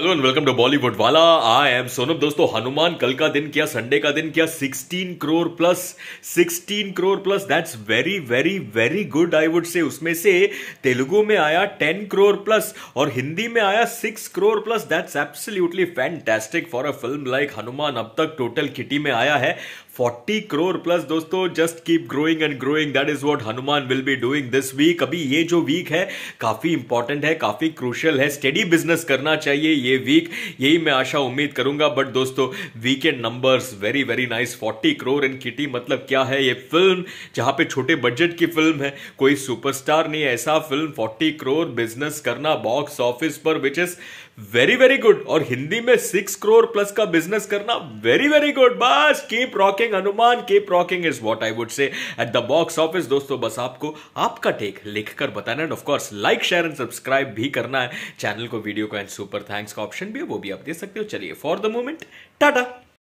hello and welcome to Bollywood वाला I M Sonam दोस्तों हनुमान कल का दिन क्या संडे का दिन क्या 16 crore plus 16 crore plus that's very very very good I would say उसमें से तेलुगु में आया 10 करोड़ प्लस और हिंदी में आया 6 crore plus that's absolutely fantastic for a film like Hanuman अब तक टोटल किटी में आया है फोर्टी करोड़ प्लस दोस्तों just keep growing and growing that is what Hanuman will be doing this week अभी ये जो वीक है काफी इंपॉर्टेंट है काफी क्रूशल है स्टडी बिजनेस करना चाहिए ये वीक यही मैं आशा उम्मीद करूंगा बट दोस्तों weekend numbers very very nice forty crore and kitty मतलब क्या है ये फिल्म जहां पे छोटे बजट की फिल्म है कोई सुपरस्टार नहीं ऐसा फिल्म फोर्टी करोड़ बिजनेस करना बॉक्स ऑफिस पर which is very very good और हिंदी में सिक्स करोड़ प्लस का बिजनेस करना वेरी वेरी गुड बस keep rocking Hanuman keep rocking is what I would say at the box office दोस्तों बस आपको आपका टेक लिखकर बताना and of course like share and subscribe भी करना है चैनल को वीडियो को एंड सुपर थैंक्स का ऑप्शन भी है वो भी आप दे सकते हो चलिए फॉर द मोमेंट टाटा